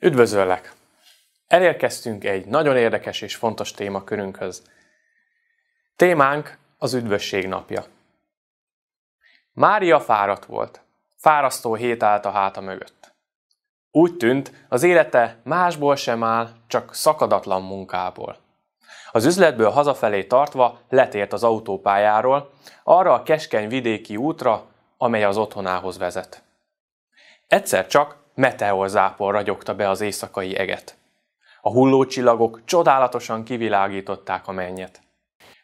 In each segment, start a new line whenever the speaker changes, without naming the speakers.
Üdvözöllek! Elérkeztünk egy nagyon érdekes és fontos témakörünkhöz. Témánk az üdvösség napja. Mária fáradt volt. Fárasztó hét állt a háta mögött. Úgy tűnt, az élete másból sem áll, csak szakadatlan munkából. Az üzletből hazafelé tartva letért az autópályáról, arra a keskeny vidéki útra, amely az otthonához vezet. Egyszer csak meteorzápor ragyogta be az éjszakai eget. A hullócsillagok csodálatosan kivilágították a mennyet.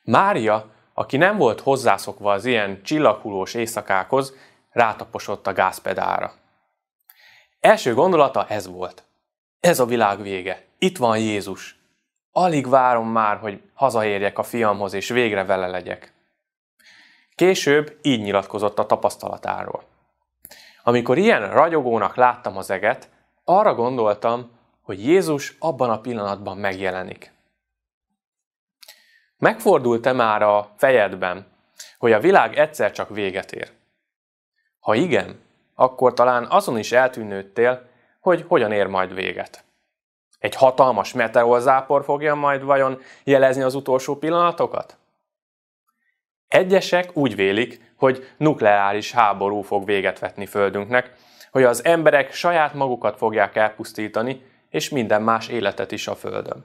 Mária, aki nem volt hozzászokva az ilyen csillaghullós éjszakákhoz, rátaposott a gázpedára. Első gondolata ez volt. Ez a világ vége. Itt van Jézus. Alig várom már, hogy hazaérjek a fiamhoz, és végre vele legyek. Később így nyilatkozott a tapasztalatáról. Amikor ilyen ragyogónak láttam az eget, arra gondoltam, hogy Jézus abban a pillanatban megjelenik. Megfordult-e már a fejedben, hogy a világ egyszer csak véget ér? Ha igen, akkor talán azon is eltűnődtél, hogy hogyan ér majd véget. Egy hatalmas meteorzápor fogja majd vajon jelezni az utolsó pillanatokat? Egyesek úgy vélik, hogy nukleáris háború fog véget vetni Földünknek, hogy az emberek saját magukat fogják elpusztítani, és minden más életet is a Földön.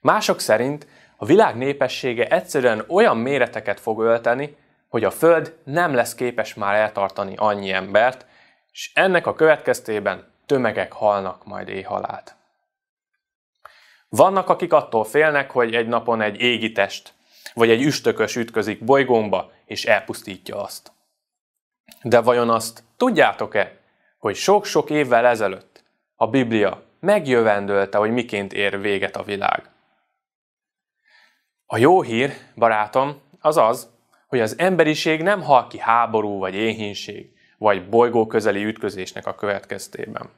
Mások szerint a világ népessége egyszerűen olyan méreteket fog ölteni, hogy a Föld nem lesz képes már eltartani annyi embert, és ennek a következtében tömegek halnak majd éhhalált. Vannak, akik attól félnek, hogy egy napon egy égi test vagy egy üstökös ütközik bolygómba, és elpusztítja azt. De vajon azt tudjátok-e, hogy sok-sok évvel ezelőtt a Biblia megjövendölte, hogy miként ér véget a világ. A jó hír, barátom, az az, hogy az emberiség nem hal ki háború vagy éhínség, vagy bolygó közeli ütközésnek a következtében.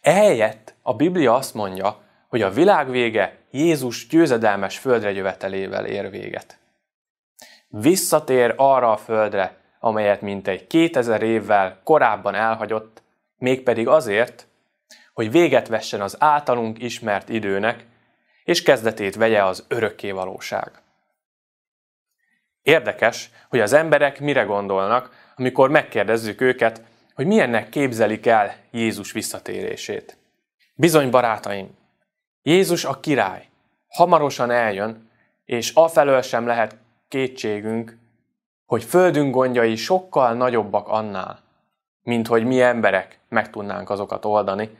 Ehelyett a Biblia azt mondja, hogy a világ vége Jézus győzedelmes földre jövetelével ér véget. Visszatér arra a földre, amelyet mintegy 2000 évvel korábban elhagyott, mégpedig azért, hogy véget vessen az általunk ismert időnek, és kezdetét vegye az örökké valóság. Érdekes, hogy az emberek mire gondolnak, amikor megkérdezzük őket, hogy milyennek képzelik el Jézus visszatérését. Bizony, barátaim, Jézus a király, hamarosan eljön, és afelől sem lehet kétségünk, hogy földünk gondjai sokkal nagyobbak annál, mint hogy mi emberek meg tudnánk azokat oldani.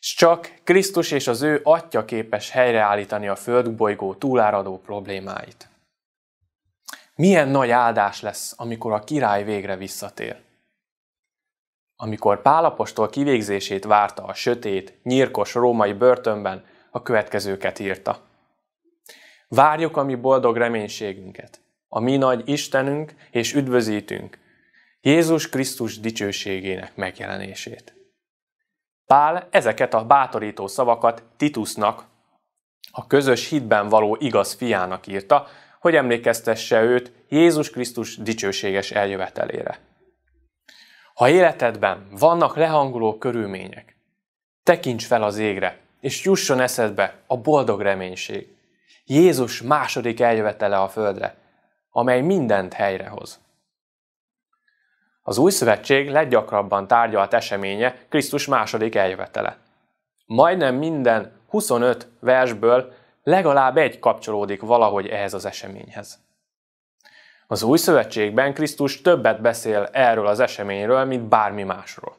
S csak Krisztus és az ő atya képes helyreállítani a földbolygó túláradó problémáit. Milyen nagy áldás lesz, amikor a király végre visszatér. Amikor Pálapostól kivégzését várta a sötét, nyírkos római börtönben, a következőket írta. Várjuk a mi boldog reménységünket, a mi nagy Istenünk és üdvözítünk, Jézus Krisztus dicsőségének megjelenését. Pál ezeket a bátorító szavakat Titusnak, a közös hitben való igaz fiának írta, hogy emlékeztesse őt Jézus Krisztus dicsőséges eljövetelére. Ha életedben vannak lehanguló körülmények, tekints fel az égre, és jusson eszedbe a boldog reménység. Jézus második eljövetele a földre, amely mindent helyrehoz. Az új szövetség leggyakrabban tárgyalt eseménye Krisztus második eljövetele. Majdnem minden 25 versből legalább egy kapcsolódik valahogy ehhez az eseményhez. Az új szövetségben Krisztus többet beszél erről az eseményről, mint bármi másról.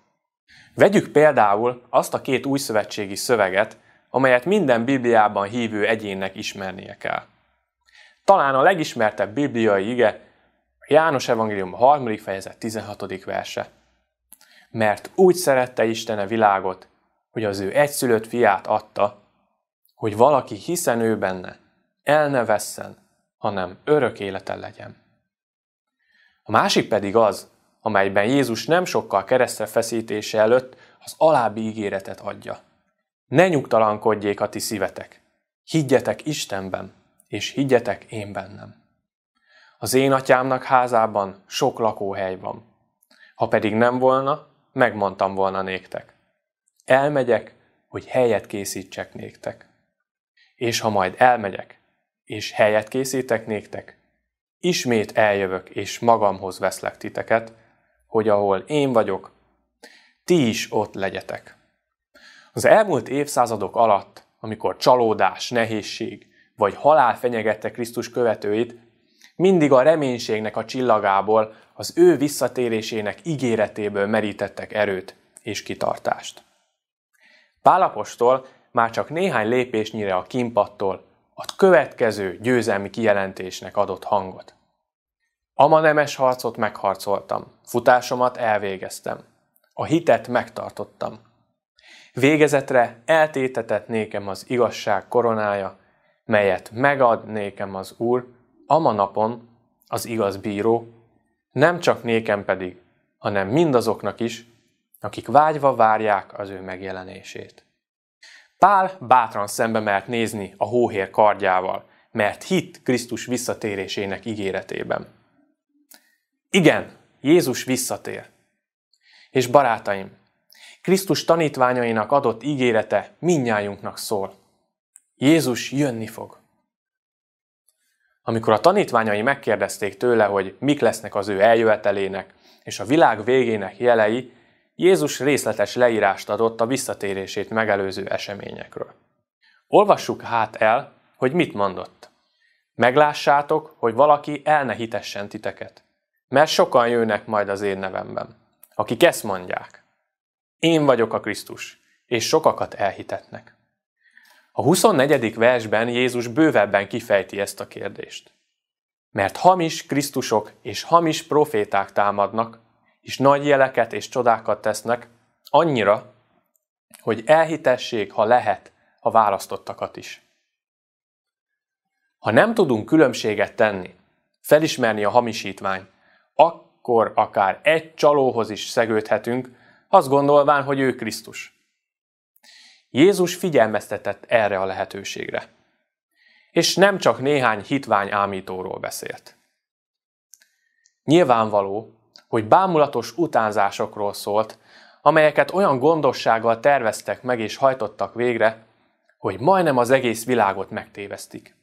Vegyük például azt a két új szövetségi szöveget, amelyet minden Bibliában hívő egyénnek ismernie kell. Talán a legismertebb bibliai ige János Evangélium 3. harmadik fejezet 16. verse. Mert úgy szerette Isten a világot, hogy az ő egyszülött fiát adta, hogy valaki hiszen ő benne, el ne vesszen, hanem örök életen legyen. A másik pedig az, amelyben Jézus nem sokkal keresztre feszítése előtt az alábbi ígéretet adja. Ne nyugtalankodjék a ti szívetek, higgyetek Istenben, és higgyetek én bennem. Az én atyámnak házában sok lakóhely van. Ha pedig nem volna, megmondtam volna néktek. Elmegyek, hogy helyet készítsek néktek. És ha majd elmegyek, és helyet készítek néktek, ismét eljövök, és magamhoz veszlek titeket, hogy ahol én vagyok, ti is ott legyetek. Az elmúlt évszázadok alatt, amikor csalódás, nehézség vagy halál fenyegette Krisztus követőit, mindig a reménységnek a csillagából, az ő visszatérésének ígéretéből merítettek erőt és kitartást. Pálapostól már csak néhány lépésnyire a kimpattól a következő győzelmi kijelentésnek adott hangot. Ama nemes harcot megharcoltam, futásomat elvégeztem, a hitet megtartottam. Végezetre eltétetett nékem az igazság koronája, melyet megad nékem az Úr, ama napon az igaz bíró, nem csak nékem pedig, hanem mindazoknak is, akik vágyva várják az ő megjelenését. Pál bátran szembe mert nézni a hóhér kardjával, mert hit Krisztus visszatérésének ígéretében. Igen, Jézus visszatér. És barátaim, Krisztus tanítványainak adott ígérete minnyájunknak szól. Jézus jönni fog. Amikor a tanítványai megkérdezték tőle, hogy mik lesznek az ő eljövetelének és a világ végének jelei, Jézus részletes leírást adott a visszatérését megelőző eseményekről. Olvassuk hát el, hogy mit mondott. Meglássátok, hogy valaki el ne hitessen titeket, mert sokan jönnek majd az én nevemben, akik ezt mondják. Én vagyok a Krisztus, és sokakat elhitetnek. A 24. versben Jézus bővebben kifejti ezt a kérdést. Mert hamis Krisztusok és hamis proféták támadnak, és nagy jeleket és csodákat tesznek, annyira, hogy elhitessék, ha lehet, a választottakat is. Ha nem tudunk különbséget tenni, felismerni a hamisítvány, akkor akár egy csalóhoz is szegődhetünk, azt gondolván, hogy ő Krisztus. Jézus figyelmeztetett erre a lehetőségre. És nem csak néhány hitvány ámítóról beszélt. Nyilvánvaló, hogy bámulatos utánzásokról szólt, amelyeket olyan gondossággal terveztek meg és hajtottak végre, hogy majdnem az egész világot megtévesztik.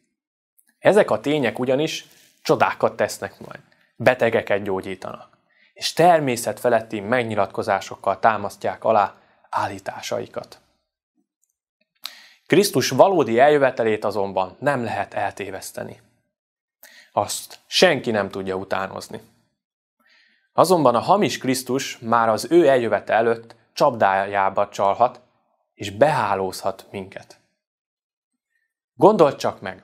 Ezek a tények ugyanis csodákat tesznek majd, betegeket gyógyítanak, és természet feletti megnyilatkozásokkal támasztják alá állításaikat. Krisztus valódi eljövetelét azonban nem lehet eltéveszteni. Azt senki nem tudja utánozni. Azonban a hamis Krisztus már az ő eljövete előtt csapdájába csalhat, és behálózhat minket. Gondold csak meg!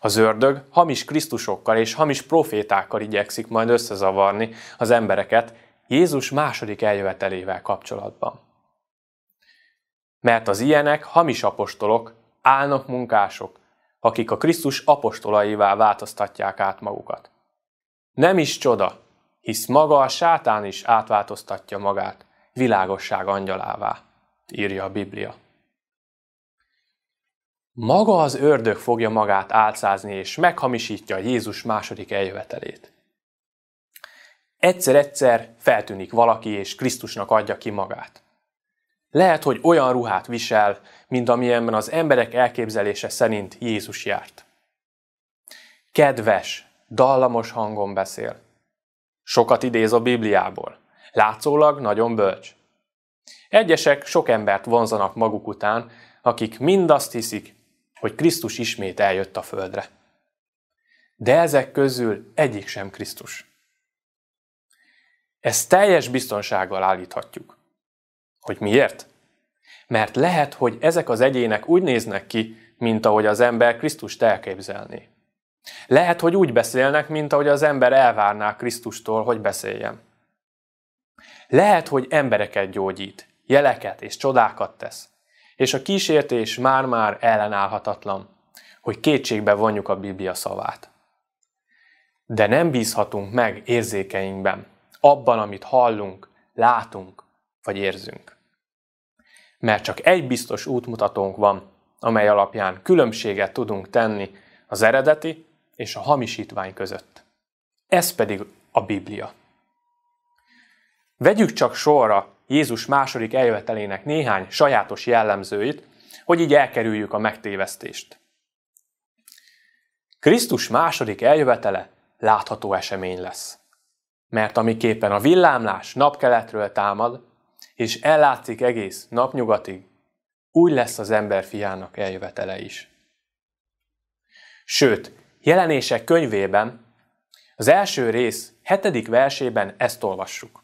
Az ördög hamis Krisztusokkal és hamis profétákkal igyekszik majd összezavarni az embereket Jézus második eljövetelével kapcsolatban. Mert az ilyenek hamis apostolok, álnok munkások, akik a Krisztus apostolaivá változtatják át magukat. Nem is csoda, hisz maga a sátán is átváltoztatja magát világosság angyalává, írja a Biblia. Maga az ördög fogja magát álcázni és meghamisítja Jézus második eljövetelét. Egyszer-egyszer feltűnik valaki és Krisztusnak adja ki magát. Lehet, hogy olyan ruhát visel, mint amilyenben az emberek elképzelése szerint Jézus járt. Kedves, dallamos hangon beszél. Sokat idéz a Bibliából. Látszólag nagyon bölcs. Egyesek sok embert vonzanak maguk után, akik mind azt hiszik, hogy Krisztus ismét eljött a földre. De ezek közül egyik sem Krisztus. Ezt teljes biztonsággal állíthatjuk. Hogy miért? Mert lehet, hogy ezek az egyének úgy néznek ki, mint ahogy az ember Krisztust elképzelni. Lehet, hogy úgy beszélnek, mint ahogy az ember elvárná Krisztustól, hogy beszéljen. Lehet, hogy embereket gyógyít, jeleket és csodákat tesz, és a kísértés már-már ellenállhatatlan, hogy kétségbe vonjuk a Biblia szavát. De nem bízhatunk meg érzékeinkben, abban, amit hallunk, látunk, vagy érzünk. Mert csak egy biztos útmutatónk van, amely alapján különbséget tudunk tenni az eredeti és a hamisítvány között. Ez pedig a Biblia. Vegyük csak sorra Jézus második eljövetelének néhány sajátos jellemzőit, hogy így elkerüljük a megtévesztést. Krisztus második eljövetele látható esemény lesz. Mert amiképpen a villámlás napkeletről támad, és ellátszik egész napnyugatig, úgy lesz az ember fiának eljövetele is. Sőt, jelenések könyvében, az első rész hetedik versében ezt olvassuk.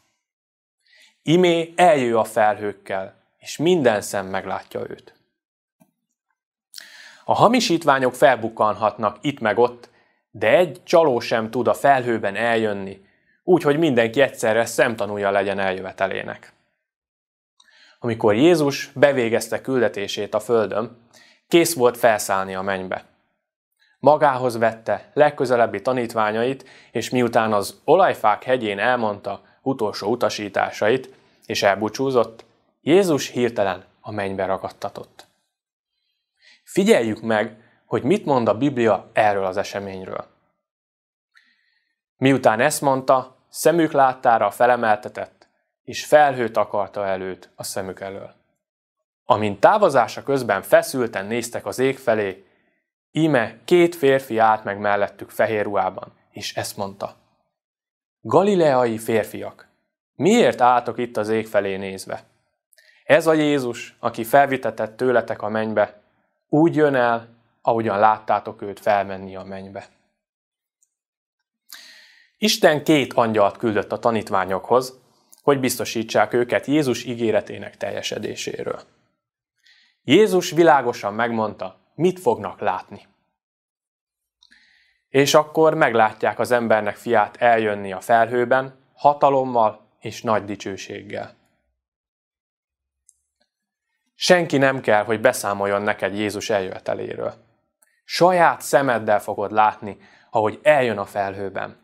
Imé eljő a felhőkkel, és minden szem meglátja őt. A hamisítványok felbukkanhatnak itt meg ott, de egy csaló sem tud a felhőben eljönni, úgyhogy mindenki egyszerre szemtanúja legyen eljövetelének amikor Jézus bevégezte küldetését a földön, kész volt felszállni a mennybe. Magához vette legközelebbi tanítványait, és miután az olajfák hegyén elmondta utolsó utasításait, és elbúcsúzott, Jézus hirtelen a mennybe ragadtatott. Figyeljük meg, hogy mit mond a Biblia erről az eseményről. Miután ezt mondta, szemük láttára felemeltetett, és felhőt akarta előtt a szemük elől. Amint távozása közben feszülten néztek az ég felé, íme két férfi állt meg mellettük fehér ruhában, és ezt mondta. Galileai férfiak, miért álltok itt az ég felé nézve? Ez a Jézus, aki felvitetett tőletek a mennybe, úgy jön el, ahogyan láttátok őt felmenni a mennybe. Isten két angyalt küldött a tanítványokhoz, hogy biztosítsák őket Jézus ígéretének teljesedéséről. Jézus világosan megmondta, mit fognak látni. És akkor meglátják az embernek fiát eljönni a felhőben, hatalommal és nagy dicsőséggel. Senki nem kell, hogy beszámoljon neked Jézus eljöveteléről. Saját szemeddel fogod látni, ahogy eljön a felhőben.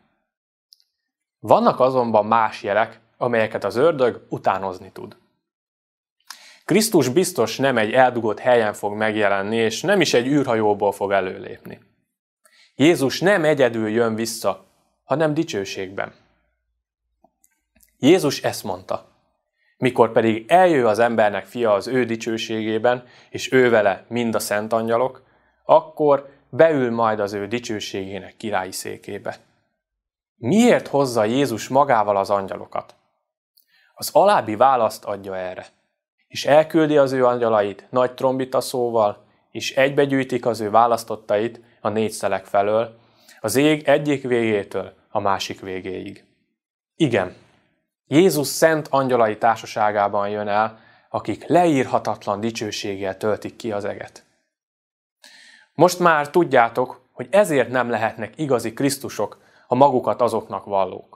Vannak azonban más jelek, amelyeket az ördög utánozni tud. Krisztus biztos nem egy eldugott helyen fog megjelenni, és nem is egy űrhajóból fog előlépni. Jézus nem egyedül jön vissza, hanem dicsőségben. Jézus ezt mondta. Mikor pedig eljő az embernek fia az ő dicsőségében, és ő vele mind a szent angyalok, akkor beül majd az ő dicsőségének királyi székébe. Miért hozza Jézus magával az angyalokat? Az alábbi választ adja erre. És elküldi az ő angyalait nagy trombita szóval, és egybegyűjtik az ő választottait a négy szelek felől, az ég egyik végétől a másik végéig. Igen, Jézus szent angyalai társaságában jön el, akik leírhatatlan dicsőséggel töltik ki az eget. Most már tudjátok, hogy ezért nem lehetnek igazi Krisztusok, ha magukat azoknak vallók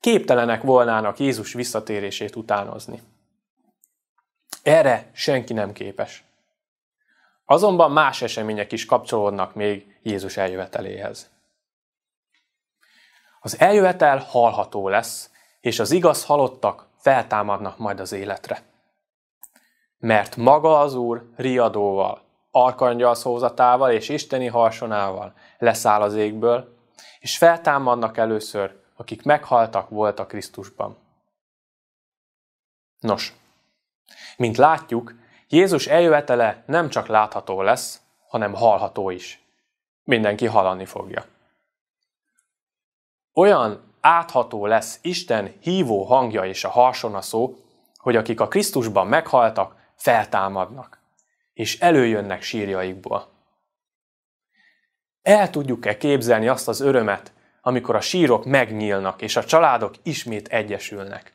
képtelenek volnának Jézus visszatérését utánozni. Erre senki nem képes. Azonban más események is kapcsolódnak még Jézus eljöveteléhez. Az eljövetel halható lesz, és az igaz halottak feltámadnak majd az életre. Mert maga az Úr riadóval, arkangyal szózatával és isteni harsonával leszáll az égből, és feltámadnak először akik meghaltak voltak Krisztusban. Nos, mint látjuk, Jézus eljövetele nem csak látható lesz, hanem hallható is. Mindenki hallani fogja. Olyan átható lesz Isten hívó hangja és a harsona szó, hogy akik a Krisztusban meghaltak, feltámadnak, és előjönnek sírjaikból. El tudjuk-e képzelni azt az örömet, amikor a sírok megnyílnak, és a családok ismét egyesülnek.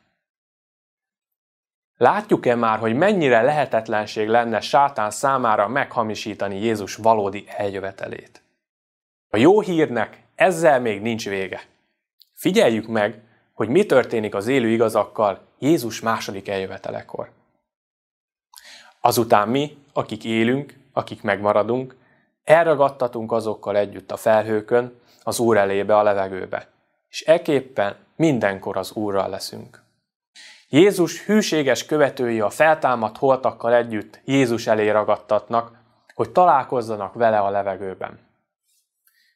Látjuk-e már, hogy mennyire lehetetlenség lenne sátán számára meghamisítani Jézus valódi eljövetelét? A jó hírnek ezzel még nincs vége. Figyeljük meg, hogy mi történik az élő igazakkal Jézus második eljövetelekor. Azután mi, akik élünk, akik megmaradunk, elragadtatunk azokkal együtt a felhőkön, az Úr elébe, a levegőbe. És eképpen mindenkor az Úrral leszünk. Jézus hűséges követői a feltámadt holtakkal együtt Jézus elé ragadtatnak, hogy találkozzanak vele a levegőben.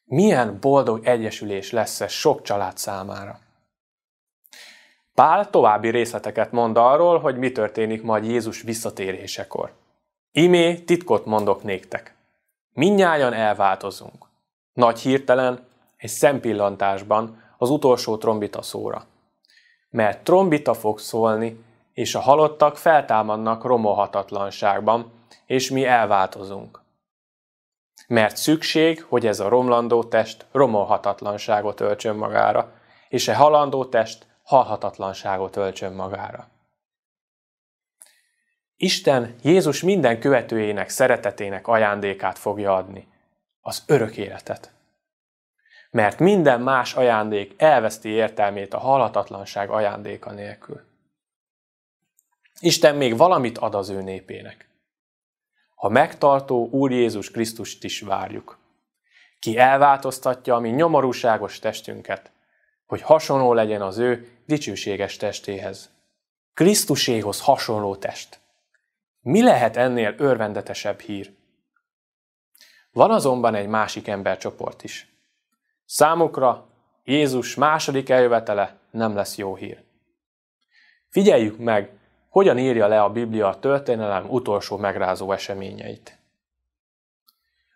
Milyen boldog egyesülés lesz ez sok család számára. Pál további részleteket mond arról, hogy mi történik majd Jézus visszatérésekor. Imé titkot mondok néktek. Minnyáján elváltozunk. Nagy hirtelen, egy szempillantásban az utolsó trombita szóra. Mert trombita fog szólni, és a halottak feltámadnak romolhatatlanságban, és mi elváltozunk. Mert szükség, hogy ez a romlandó test romolhatatlanságot öltsön magára, és e halandó test halhatatlanságot öltsön magára. Isten Jézus minden követőjének szeretetének ajándékát fogja adni, az örök életet mert minden más ajándék elveszti értelmét a halhatatlanság ajándéka nélkül. Isten még valamit ad az ő népének. A megtartó Úr Jézus Krisztust is várjuk, ki elváltoztatja a mi nyomorúságos testünket, hogy hasonló legyen az ő dicsőséges testéhez. Krisztuséhoz hasonló test. Mi lehet ennél örvendetesebb hír? Van azonban egy másik embercsoport is, Számukra Jézus második eljövetele nem lesz jó hír. Figyeljük meg, hogyan írja le a Biblia a történelem utolsó megrázó eseményeit.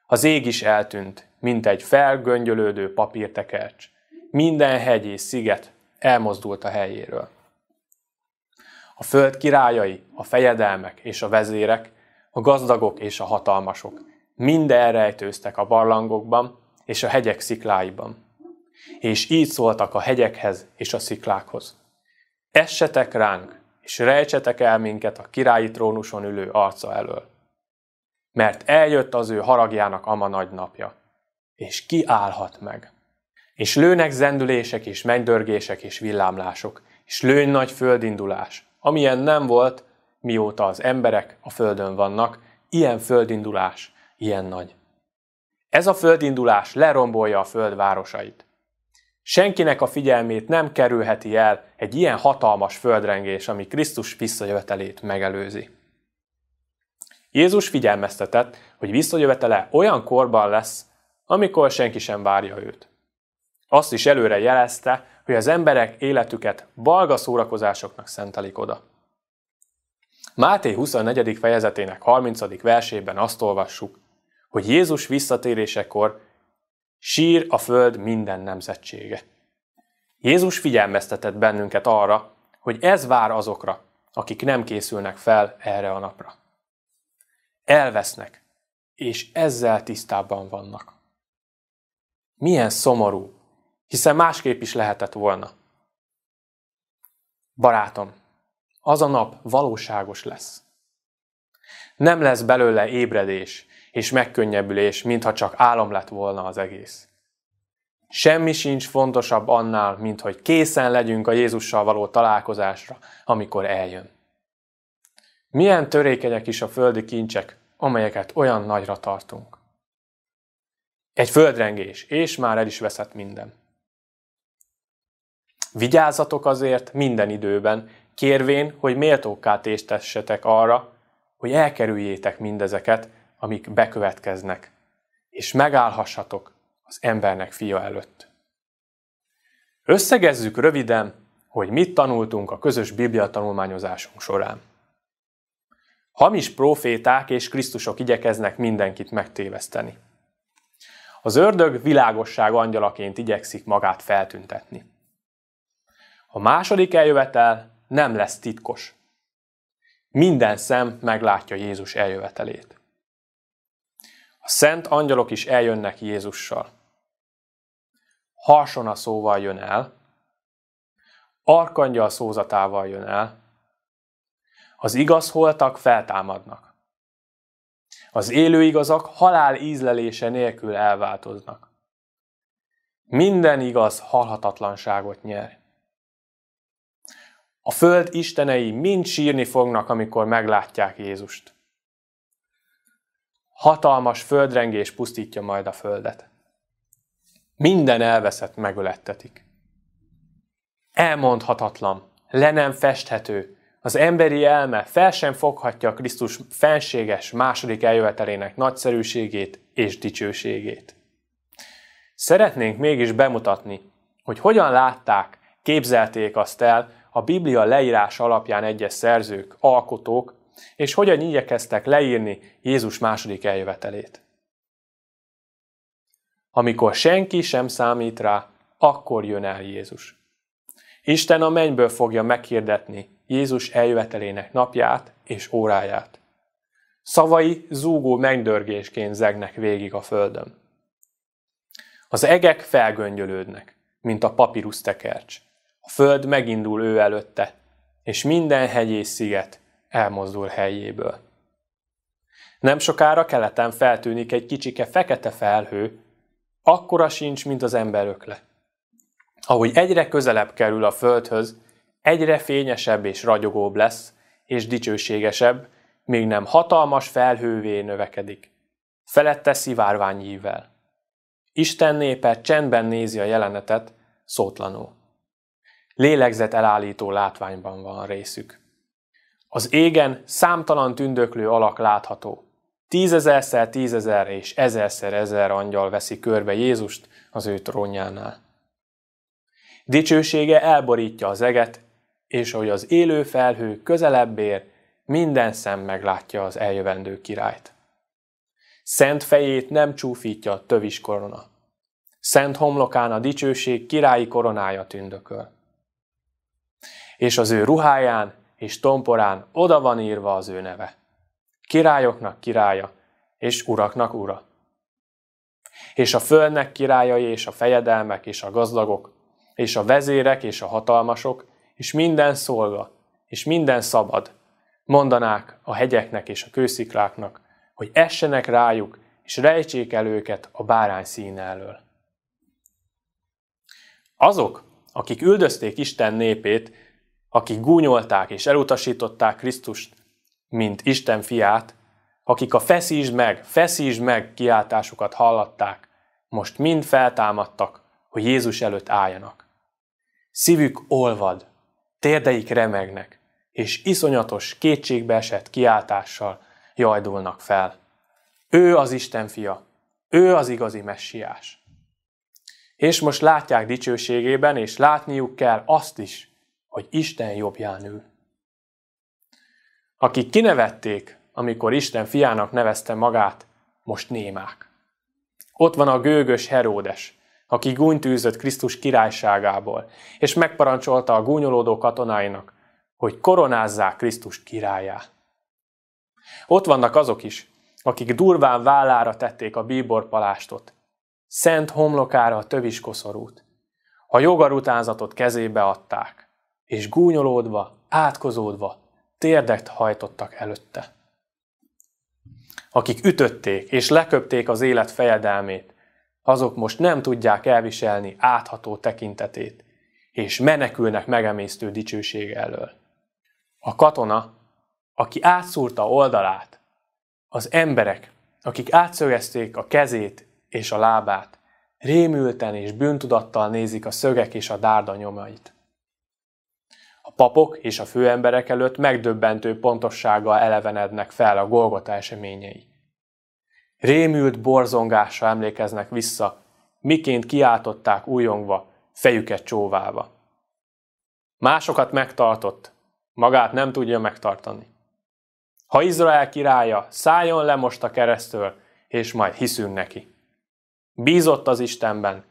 Az ég is eltűnt, mint egy felgöngyölődő papírtekercs. Minden hegy és sziget elmozdult a helyéről. A föld királyai, a fejedelmek és a vezérek, a gazdagok és a hatalmasok mind elrejtőztek a barlangokban, és a hegyek szikláiban. És így szóltak a hegyekhez és a sziklákhoz. Essetek ránk, és rejtsetek el minket a királyi trónuson ülő arca elől. Mert eljött az ő haragjának ama nagy napja, és ki állhat meg. És lőnek zendülések, és mennydörgések, és villámlások, és lőny nagy földindulás, amilyen nem volt, mióta az emberek a földön vannak, ilyen földindulás, ilyen nagy. Ez a földindulás lerombolja a föld városait. Senkinek a figyelmét nem kerülheti el egy ilyen hatalmas földrengés, ami Krisztus visszajövetelét megelőzi. Jézus figyelmeztetett, hogy visszajövetele olyan korban lesz, amikor senki sem várja őt. Azt is előre jelezte, hogy az emberek életüket balga szórakozásoknak szentelik oda. Máté 24. fejezetének 30. versében azt olvassuk, hogy Jézus visszatérésekor sír a föld minden nemzetsége. Jézus figyelmeztetett bennünket arra, hogy ez vár azokra, akik nem készülnek fel erre a napra. Elvesznek, és ezzel tisztában vannak. Milyen szomorú, hiszen másképp is lehetett volna. Barátom, az a nap valóságos lesz. Nem lesz belőle ébredés, és megkönnyebbülés, mintha csak álom lett volna az egész. Semmi sincs fontosabb annál, mint hogy készen legyünk a Jézussal való találkozásra, amikor eljön. Milyen törékenyek is a földi kincsek, amelyeket olyan nagyra tartunk. Egy földrengés, és már el is veszett minden. Vigyázzatok azért minden időben, kérvén, hogy méltókká tésztessetek arra, hogy elkerüljétek mindezeket, amik bekövetkeznek, és megállhassatok az embernek fia előtt. Összegezzük röviden, hogy mit tanultunk a közös Biblia tanulmányozásunk során. Hamis proféták és Krisztusok igyekeznek mindenkit megtéveszteni. Az ördög világosság angyalaként igyekszik magát feltüntetni. A második eljövetel nem lesz titkos. Minden szem meglátja Jézus eljövetelét. A szent angyalok is eljönnek Jézussal. Harsona szóval jön el, arkangyal szózatával jön el, az igaz holtak feltámadnak. Az élő igazak halál ízlelése nélkül elváltoznak. Minden igaz halhatatlanságot nyer. A föld istenei mind sírni fognak, amikor meglátják Jézust hatalmas földrengés pusztítja majd a földet. Minden elveszett megölettetik. Elmondhatatlan, le nem festhető, az emberi elme fel sem foghatja Krisztus fenséges második eljövetelének nagyszerűségét és dicsőségét. Szeretnénk mégis bemutatni, hogy hogyan látták, képzelték azt el a Biblia leírás alapján egyes szerzők, alkotók, és hogyan igyekeztek leírni Jézus második eljövetelét. Amikor senki sem számít rá, akkor jön el Jézus. Isten a mennyből fogja meghirdetni Jézus eljövetelének napját és óráját. Szavai zúgó megdörgésként zegnek végig a földön. Az egek felgöngyölődnek, mint a papírus tekercs. A föld megindul ő előtte, és minden hegy és sziget elmozdul helyéből. Nem sokára keleten feltűnik egy kicsike fekete felhő, akkora sincs, mint az emberökle. Ahogy egyre közelebb kerül a földhöz, egyre fényesebb és ragyogóbb lesz, és dicsőségesebb, még nem hatalmas felhővé növekedik. Felette szivárványível. Isten népe csendben nézi a jelenetet, szótlanul. Lélegzet elállító látványban van részük. Az égen számtalan tündöklő alak látható. Tízezerszer tízezer és ezerszer ezer angyal veszi körbe Jézust az ő trónjánál. Dicsősége elborítja az eget, és ahogy az élő felhő közelebb ér, minden szem meglátja az eljövendő királyt. Szent fejét nem csúfítja a tövis korona. Szent homlokán a dicsőség királyi koronája tündököl. És az ő ruháján és tomporán oda van írva az ő neve. Királyoknak királya, és uraknak ura. És a földnek királyai, és a fejedelmek, és a gazdagok, és a vezérek, és a hatalmasok, és minden szolga, és minden szabad, mondanák a hegyeknek és a kőszikláknak, hogy essenek rájuk, és rejtsék el őket a bárány színe elől. Azok, akik üldözték Isten népét, akik gúnyolták és elutasították Krisztust, mint Isten fiát, akik a feszítsd meg, feszítsd meg kiáltásukat hallatták, most mind feltámadtak, hogy Jézus előtt álljanak. Szívük olvad, térdeik remegnek, és iszonyatos, kétségbeesett kiáltással jajdulnak fel. Ő az Isten fia, ő az igazi messiás. És most látják dicsőségében, és látniuk kell azt is, hogy Isten jobbján ül. Akik kinevették, amikor Isten fiának nevezte magát, most némák. Ott van a gőgös Heródes, aki gúnytűzött Krisztus királyságából, és megparancsolta a gúnyolódó katonáinak, hogy koronázzák Krisztus királyá. Ott vannak azok is, akik durván vállára tették a palástot, szent homlokára a tövis koszorút, a jogarutánzatot kezébe adták, és gúnyolódva, átkozódva térdet hajtottak előtte. Akik ütötték és leköpték az élet fejedelmét, azok most nem tudják elviselni átható tekintetét, és menekülnek megemésztő dicsőség elől. A katona, aki átszúrta oldalát, az emberek, akik átszögezték a kezét és a lábát, rémülten és bűntudattal nézik a szögek és a dárda nyomait papok és a főemberek előtt megdöbbentő pontossággal elevenednek fel a Golgota eseményei. Rémült borzongásra emlékeznek vissza, miként kiáltották újongva, fejüket csóválva. Másokat megtartott, magát nem tudja megtartani. Ha Izrael királya, szálljon le most a keresztől, és majd hiszünk neki. Bízott az Istenben,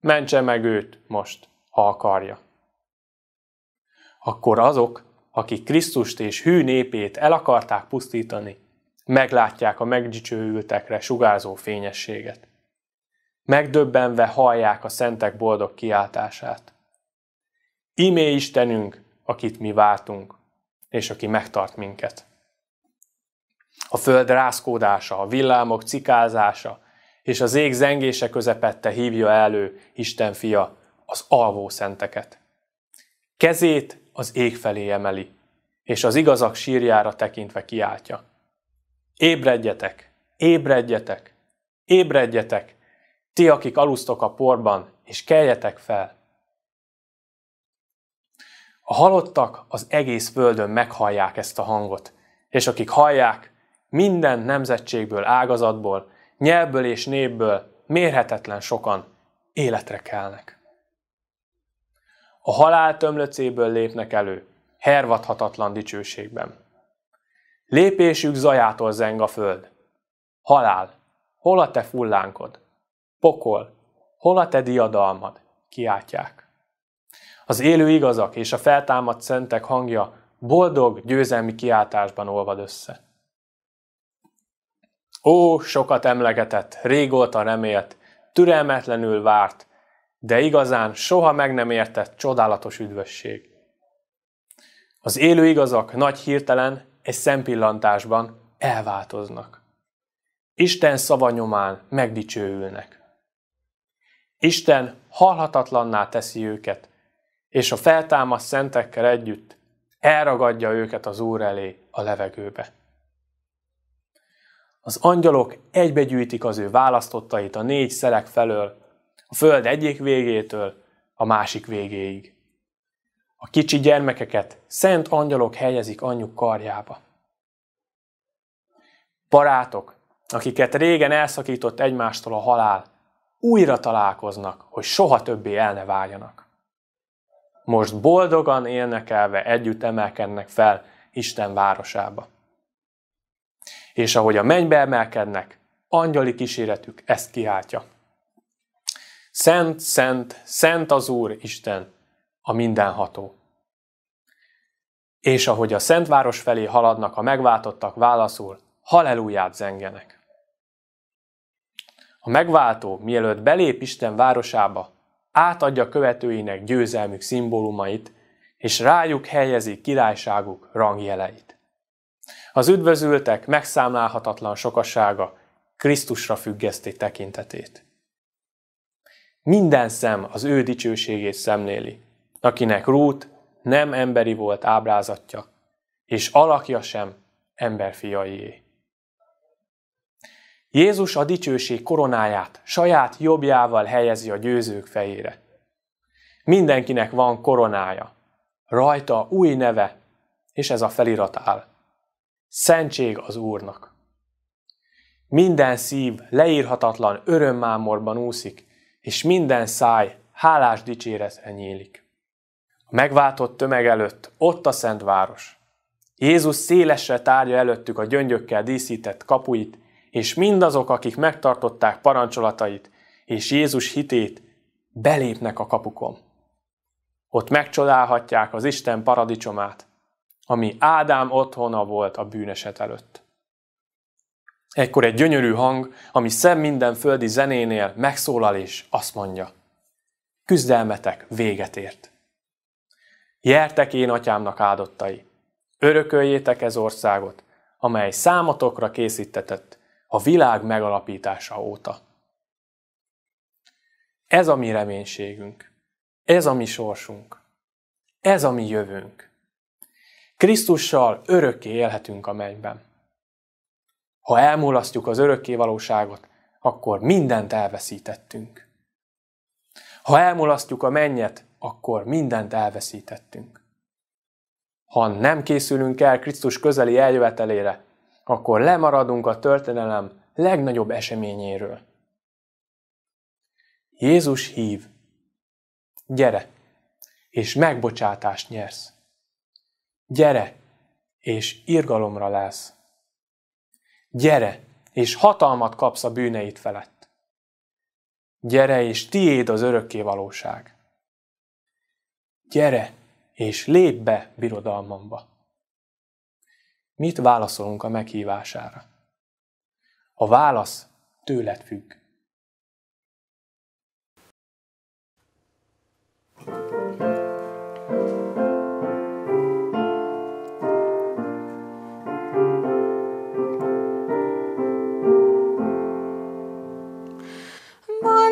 mentse meg őt most, ha akarja akkor azok, akik Krisztust és hű népét el akarták pusztítani, meglátják a megdicsőültekre sugárzó fényességet. Megdöbbenve hallják a szentek boldog kiáltását. Imé Istenünk, akit mi vártunk, és aki megtart minket. A föld rászkódása, a villámok cikázása és az ég zengése közepette hívja elő Isten fia az alvó szenteket. Kezét az ég felé emeli, és az igazak sírjára tekintve kiáltja. Ébredjetek, ébredjetek, ébredjetek, ti, akik alusztok a porban, és keljetek fel. A halottak az egész földön meghallják ezt a hangot, és akik hallják, minden nemzetségből, ágazatból, nyelvből és népből mérhetetlen sokan életre kelnek a halál tömlöcéből lépnek elő, hervadhatatlan dicsőségben. Lépésük zajától zeng a föld. Halál, hol a te fullánkod? Pokol, hol a te diadalmad? Kiáltják. Az élő igazak és a feltámadt szentek hangja boldog, győzelmi kiáltásban olvad össze. Ó, sokat emlegetett, régóta remélt, türelmetlenül várt, de igazán soha meg nem értett csodálatos üdvösség. Az élő igazak nagy hirtelen egy szempillantásban elváltoznak. Isten szava nyomán megdicsőülnek. Isten halhatatlanná teszi őket, és a feltámaszt szentekkel együtt elragadja őket az Úr elé a levegőbe. Az angyalok egybegyűjtik az ő választottait a négy szelek felől, a föld egyik végétől a másik végéig. A kicsi gyermekeket szent angyalok helyezik anyjuk karjába. Barátok, akiket régen elszakított egymástól a halál, újra találkoznak, hogy soha többé el ne váljanak. Most boldogan elve együtt emelkednek fel Isten városába. És ahogy a mennybe emelkednek, angyali kíséretük ezt kiáltja. Szent, szent, szent az Úr Isten, a mindenható. És ahogy a Szentváros felé haladnak, a megváltottak válaszul, halleluját zengenek. A megváltó, mielőtt belép Isten városába, átadja követőinek győzelmük szimbólumait, és rájuk helyezi királyságuk rangjeleit. Az üdvözültek megszámlálhatatlan sokasága Krisztusra függeszti tekintetét. Minden szem az ő dicsőségét szemléli, akinek Rút nem emberi volt ábrázatja, és alakja sem emberfiaié. Jézus a dicsőség koronáját saját jobbjával helyezi a győzők fejére. Mindenkinek van koronája, rajta új neve, és ez a felirat áll. Szentség az Úrnak. Minden szív leírhatatlan örömmámorban úszik, és minden száj hálás dicséretre nyílik. A megváltott tömeg előtt ott a szent város. Jézus szélesre tárja előttük a gyöngyökkel díszített kapuit, és mindazok, akik megtartották parancsolatait és Jézus hitét, belépnek a kapukon. Ott megcsodálhatják az Isten paradicsomát, ami Ádám otthona volt a bűneset előtt. Ekkor egy gyönyörű hang, ami szem minden földi zenénél megszólal és azt mondja. Küzdelmetek véget ért. Jertek én atyámnak áldottai, örököljétek ez országot, amely számatokra készítetett a világ megalapítása óta. Ez a mi reménységünk, ez a mi sorsunk, ez a mi jövőnk. Krisztussal örökké élhetünk a mennyben. Ha elmulasztjuk az örökké valóságot, akkor mindent elveszítettünk. Ha elmulasztjuk a mennyet, akkor mindent elveszítettünk. Ha nem készülünk el Krisztus közeli eljövetelére, akkor lemaradunk a történelem legnagyobb eseményéről. Jézus hív. Gyere, és megbocsátást nyersz. Gyere, és irgalomra lesz. Gyere, és hatalmat kapsz a bűneid felett. Gyere, és tiéd az örökké valóság. Gyere, és lép be birodalmamba. Mit válaszolunk a meghívására? A válasz tőled függ.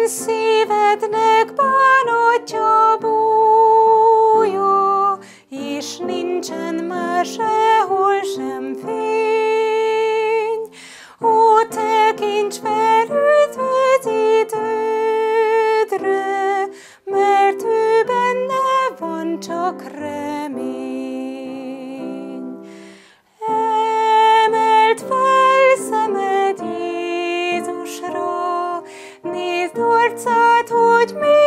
Isten szívednek bánatja búja, és nincsen már sehol sem fény. Ó, tekints fel üdvöz idődre, mert ő benne van csak rend. me